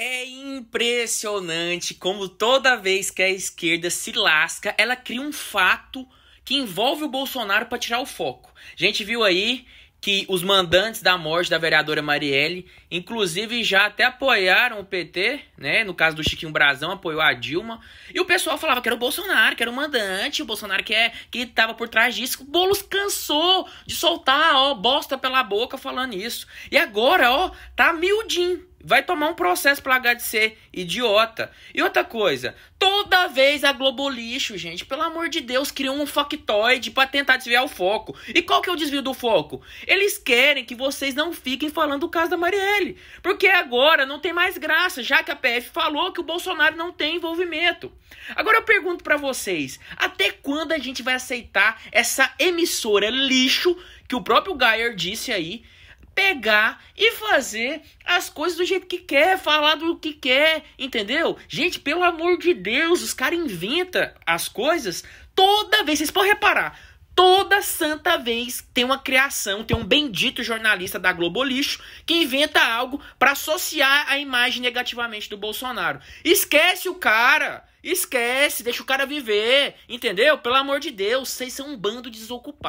É impressionante como toda vez que a esquerda se lasca, ela cria um fato que envolve o Bolsonaro para tirar o foco. A gente viu aí que os mandantes da morte da vereadora Marielle, inclusive já até apoiaram o PT, né? No caso do Chiquinho Brazão, apoiou a Dilma. E o pessoal falava que era o Bolsonaro, que era o mandante, o Bolsonaro que, é, que tava por trás disso. O Boulos cansou de soltar, ó, bosta pela boca falando isso. E agora, ó, tá miudinho vai tomar um processo de HDC, idiota. E outra coisa, toda vez a Globolixo, gente, pelo amor de Deus, criou um factoide para tentar desviar o foco. E qual que é o desvio do foco? Eles querem que vocês não fiquem falando do caso da Marielle, porque agora não tem mais graça, já que a PF falou que o Bolsonaro não tem envolvimento. Agora eu pergunto para vocês, até quando a gente vai aceitar essa emissora lixo que o próprio Geyer disse aí, pegar e fazer as coisas do jeito que quer, falar do que quer, entendeu? Gente, pelo amor de Deus, os caras inventam as coisas toda vez, vocês podem reparar. Toda santa vez tem uma criação, tem um bendito jornalista da Globo Lixo que inventa algo para associar a imagem negativamente do Bolsonaro. Esquece o cara, esquece, deixa o cara viver, entendeu? Pelo amor de Deus, vocês são um bando desocupado.